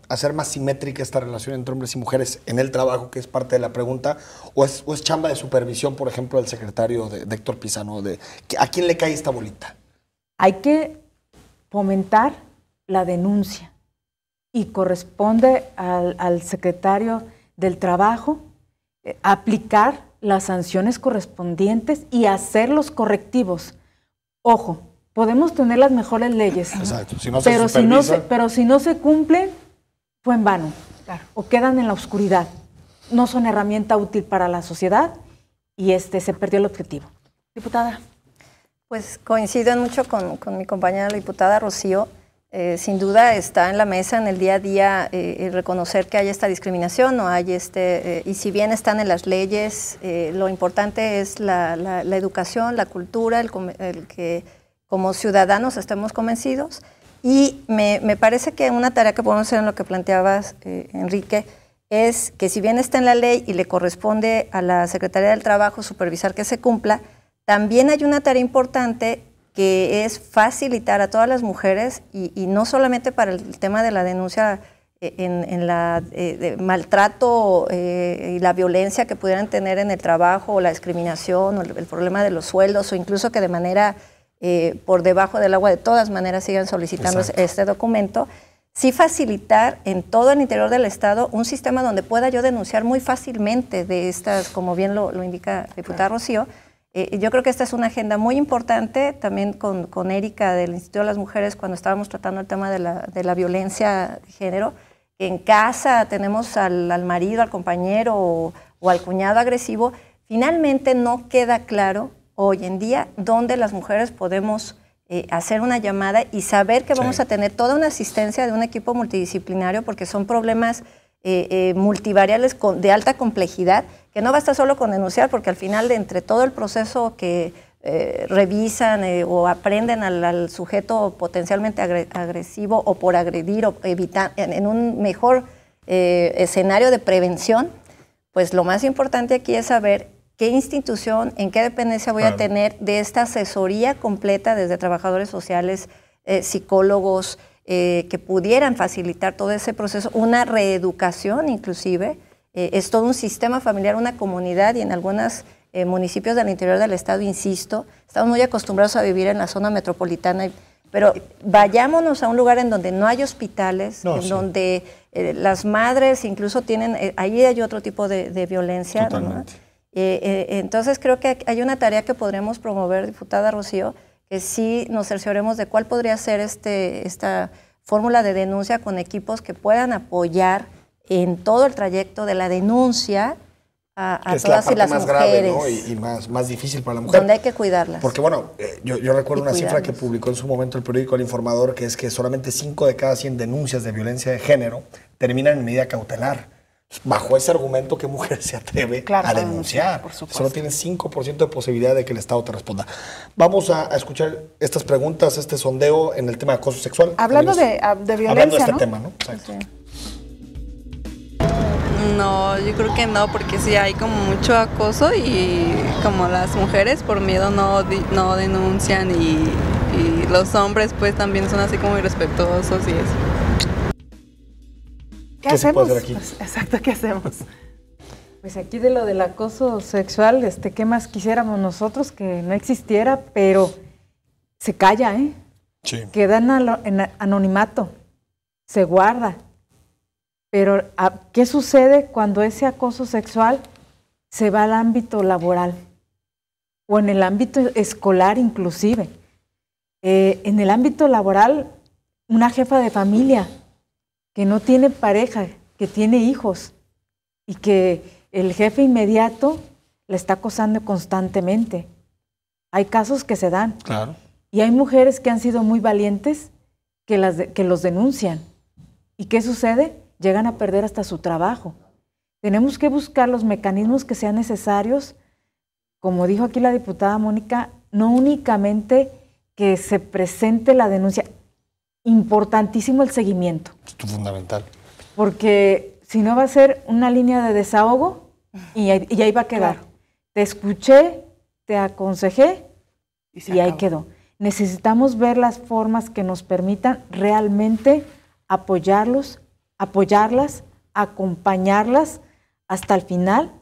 hacer más simétrica esta relación entre hombres y mujeres en el trabajo, que es parte de la pregunta? ¿O es, chamba de supervisión, por ejemplo, del secretario de, Héctor Pizano? De, ¿A quién le cae esta bolita? Hay que fomentar la denuncia y corresponde al, secretario del Trabajo eh, aplicar las sanciones correspondientes y hacer los correctivos. Ojo, podemos tener las mejores leyes. pero, si no se, cumplen, fue en vano. O quedan en la oscuridad. No son herramienta útil para la sociedad y este se perdió el objetivo. Diputada. Pues coincido mucho con, mi compañera la diputada Rocío. Eh, sin duda está en la mesa en el día a día eh, reconocer que hay esta discriminación o hay este, eh, y si bien están en las leyes, lo importante es la, educación, la cultura, el, el que como ciudadanos estemos convencidos. Y me, parece que una tarea que podemos hacer en lo que planteabas, eh, Enrique, es que si bien está en la ley y le corresponde a la Secretaría del Trabajo supervisar que se cumpla, también hay una tarea importante que es facilitar a todas las mujeres, y, no solamente para el tema de la denuncia eh, en, en la eh, maltrato y la violencia que pudieran tener en el trabajo, o la discriminación, o el problema de los sueldos, o incluso que de manera eh, por debajo del agua, de todas maneras sigan solicitando este documento. Sí facilitar en todo el interior del Estado un sistema donde pueda yo denunciar muy fácilmente de estas, como bien lo, indica diputada Rocío. Eh, yo creo que esta es una agenda muy importante, también con, con, Erika del Instituto de las Mujeres, cuando estábamos tratando el tema de la, de la violencia de género. En casa tenemos al, al marido, al compañero o al cuñado agresivo. Finalmente no queda claro hoy en día donde las mujeres podemos eh, hacer una llamada y saber que vamos a tener toda una asistencia de un equipo multidisciplinario porque son problemas eh, eh, multivariales de alta complejidad que no basta solo con denunciar porque al final de entre todo el proceso que revisan o aprenden al, sujeto potencialmente agresivo o por agredir o evitar en, en un mejor escenario de prevención, pues lo más importante aquí es saber qué institución, en qué dependencia voy a tener de esta asesoría completa desde trabajadores sociales, eh, psicólogos, eh, que pudieran facilitar todo ese proceso, una reeducación inclusive. Eh, es todo un sistema familiar, una comunidad y en algunos municipios del interior del estado, insisto, estamos muy acostumbrados a vivir en la zona metropolitana. pero vayámonos a un lugar en donde no hay hospitales, en donde las madres incluso tienen, ahí hay otro tipo de, de violencia. ¿no? Eh, eh, entonces creo que hay una tarea que podremos promover, diputada Rocío, que sí nos cercioremos de cuál podría ser este, esta fórmula de denuncia con equipos que puedan apoyar en todo el trayecto de la denuncia a, todas y las más mujeres, y, más, difícil para la mujer. Donde hay que cuidarlas. Porque bueno, eh, yo, recuerdo una cifra que publicó en su momento el periódico El Informador, que es que solamente 5 de cada 100 denuncias de violencia de género terminan en medida cautelar bajo ese argumento, ¿qué mujer [LAUGHS] se atreve a denunciar? Solo tienes 5% de posibilidad de que el Estado te responda. Vamos a, escuchar estas preguntas, este sondeo en el tema de acoso sexual. Hablando de, ah, violencia. Hablando de este tema, ¿no? No, yo creo que no, porque sí hay como mucho acoso y como las mujeres por miedo no, no denuncian y los hombres pues también son así como irrespetuosos y eso. ¿Qué, hacemos? [LAUGHS] Exacto, ¿qué hacemos? Pues aquí de lo del acoso sexual, este, ¿qué más quisiéramos nosotros que no existiera? Pero se calla, ¿eh? Sí. Queda en, anonimato, se guarda. Pero ah, ¿qué sucede cuando ese acoso sexual se va al ámbito laboral o en el ámbito escolar inclusive? Eh, en el ámbito laboral, una jefa de familia que no tiene pareja, que tiene hijos y que el jefe inmediato la está acosando constantemente. Hay casos que se dan. Claro. Y hay mujeres que han sido muy valientes que, las que los denuncian. ¿Y qué sucede? Llegan a perder hasta su trabajo. Tenemos que buscar los mecanismos que sean necesarios, como dijo aquí la diputada Mónica, no únicamente que se presente la denuncia importantísimo el seguimiento. Es fundamental. Porque si no va a ser una línea de desahogo y ahí, va a quedar. Te escuché, te aconsejé y, y ahí quedó. Necesitamos ver las formas que nos permitan realmente apoyarlos, apoyarlas, acompañarlas hasta el final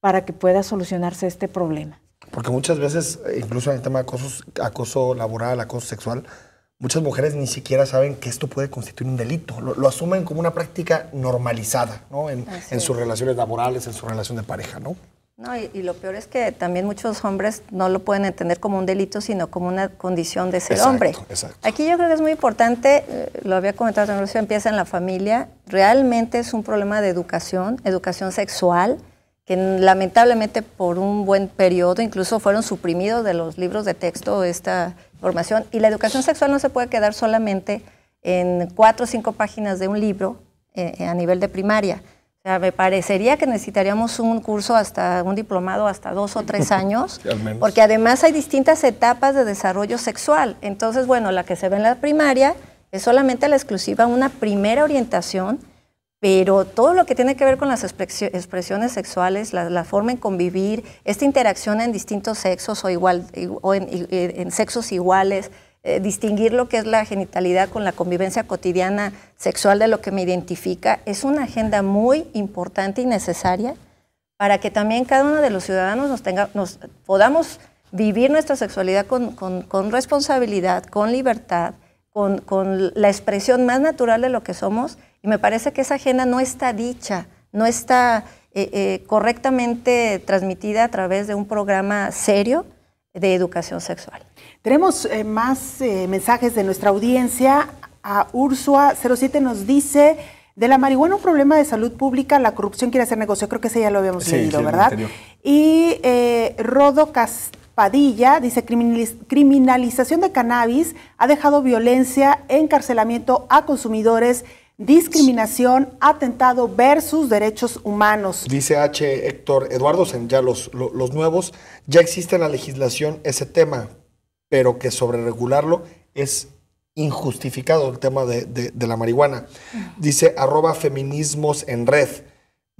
para que pueda solucionarse este problema. Porque muchas veces, incluso en el tema de acoso, acoso laboral, acoso sexual, muchas mujeres ni siquiera saben que esto puede constituir un delito. Lo, asumen como una práctica normalizada, ¿no? En, sus relaciones laborales, en su relación de pareja, ¿no? No, y, lo peor es que también muchos hombres no lo pueden entender como un delito, sino como una condición de ser hombre. Aquí yo creo que es muy importante, eh, lo había comentado en empieza en la familia, realmente es un problema de educación, educación sexual, que lamentablemente por un buen periodo incluso fueron suprimidos de los libros de texto esta formación. Y la educación sexual no se puede quedar solamente en cuatro o cinco páginas de un libro eh, eh, a nivel de primaria. O sea, me parecería que necesitaríamos un curso hasta un diplomado hasta dos o tres [LAUGHS] años, porque además hay distintas etapas de desarrollo sexual. Entonces, bueno, la que se ve en la primaria es solamente la exclusiva una primera orientación pero todo lo que tiene que ver con las expresiones sexuales, la, forma en convivir, esta interacción en distintos sexos o, igual, eh, en, sexos iguales, eh, distinguir lo que es la genitalidad con la convivencia cotidiana sexual de lo que me identifica, es una agenda muy importante y necesaria para que también cada uno de los ciudadanos nos, podamos vivir nuestra sexualidad con responsabilidad, con libertad, con, la expresión más natural de lo que somos y me parece que esa agenda no está dicha, no está eh, eh, correctamente transmitida a través de un programa serio de educación sexual. Tenemos eh, más mensajes de nuestra audiencia. A Ursua07 nos dice... De la marihuana, un problema de salud pública, la corrupción quiere hacer negocio. Creo que ese ya lo habíamos leído, ¿verdad? Y Rodo Castillo Padilla dice criminalización de cannabis ha dejado violencia, encarcelamiento a consumidores, discriminación, atentado versus derechos humanos. Dice H. Héctor Eduardo, ya los, los, nuevos, ya existe en la legislación ese tema, pero que sobre regularlo es injustificado el tema de, de la marihuana. Dice arroba feminismos en red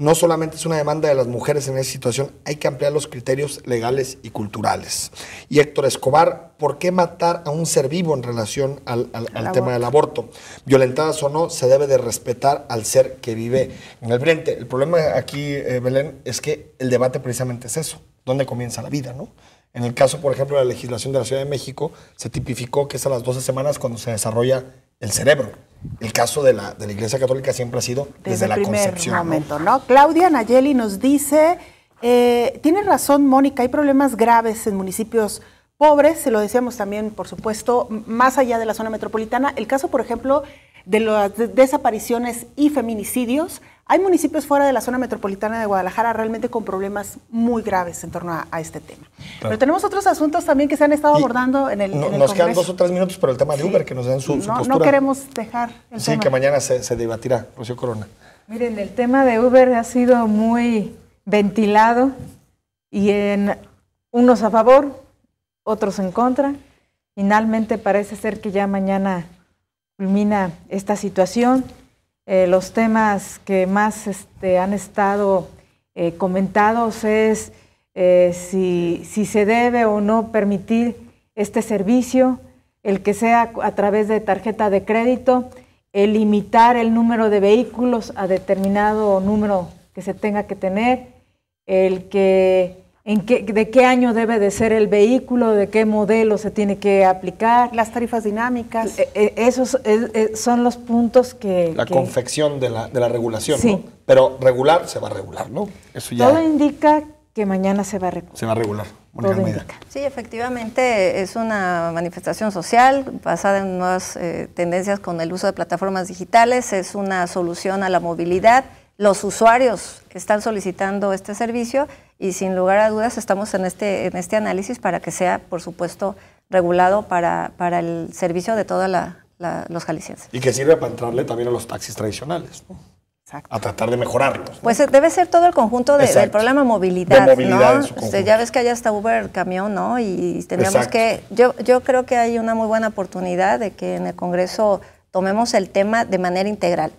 no solamente es una demanda de las mujeres en esa situación, hay que ampliar los criterios legales y culturales. Y Héctor Escobar, ¿por qué matar a un ser vivo en relación al, tema del aborto? Violentadas o no, se debe de respetar al ser que vive en el frente. El problema aquí, eh, Belén, es que el debate precisamente es eso, ¿dónde comienza la vida? ¿no? En el caso, por ejemplo, de la legislación de la Ciudad de México, se tipificó que es a las 12 semanas cuando se desarrolla el cerebro. El caso de la, de la Iglesia Católica siempre ha sido desde, desde el la primer Momento, ¿no? Claudia Nayeli nos dice, eh, tiene razón Mónica, hay problemas graves en municipios pobres, se lo decíamos también, por supuesto, más allá de la zona metropolitana. El caso, por ejemplo, de las desapariciones y feminicidios hay municipios fuera de la zona metropolitana de Guadalajara realmente con problemas muy graves en torno a, este tema. Pero tenemos otros asuntos también que se han estado abordando en el, Nos quedan dos o tres minutos pero el tema de Uber, que nos den su, no, postura. No queremos dejar el Sí, que mañana se, se debatirá, Rocío Corona. Miren, el tema de Uber ha sido muy ventilado y en unos a favor, otros en contra. Finalmente parece ser que ya mañana culmina esta situación. Eh, los temas que más este, han estado eh, comentados es eh, si, se debe o no permitir este servicio, el que sea a través de tarjeta de crédito, el limitar el número de vehículos a determinado número que se tenga que tener, el que de qué año debe de ser el vehículo, de qué modelo se tiene que aplicar. Las tarifas dinámicas. Eh, eh, esos eh, son los puntos que... La confección de la, de la regulación, ¿no? Pero regular se va a regular, ¿no? Eso ya... Todo indica que mañana se va a regular. Se va a regular. Sí, efectivamente es una manifestación social basada en nuevas tendencias con el uso de plataformas digitales, es una solución a la movilidad. Los usuarios están solicitando este servicio y sin lugar a dudas estamos en este, en este análisis para que sea, por supuesto, regulado para, el servicio de todos los jaliscienses. Y que sirva para entrarle también a los taxis tradicionales, a tratar de mejorarlos. Pues eh, debe ser todo el conjunto del problema movilidad, movilidad este, ya ves que allá está Uber camión, ¿no? Y tenemos que yo yo creo que hay una muy buena oportunidad de que en el Congreso tomemos el tema de manera integral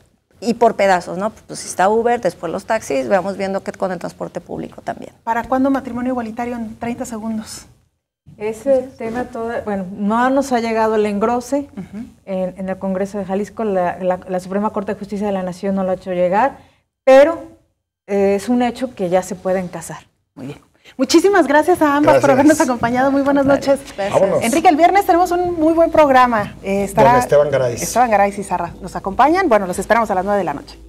y por pedazos, ¿no? Pues, pues está Uber, después los taxis, vamos viendo qué con el transporte público también. ¿Para cuándo matrimonio igualitario en 30 segundos? Ese tema, todo, bueno, no nos ha llegado el engrose en, el Congreso de Jalisco, la, Suprema Corte de Justicia de la Nación no lo ha hecho llegar, pero eh, es un hecho que ya se pueden casar. Muy bien. Muchísimas gracias a ambas por habernos acompañado. Muy buenas noches. Enrique, el viernes tenemos un muy buen programa. Eh, Esteban Garay. Esteban Garay y Sarra nos acompañan. Bueno, los esperamos a las nueve de la noche.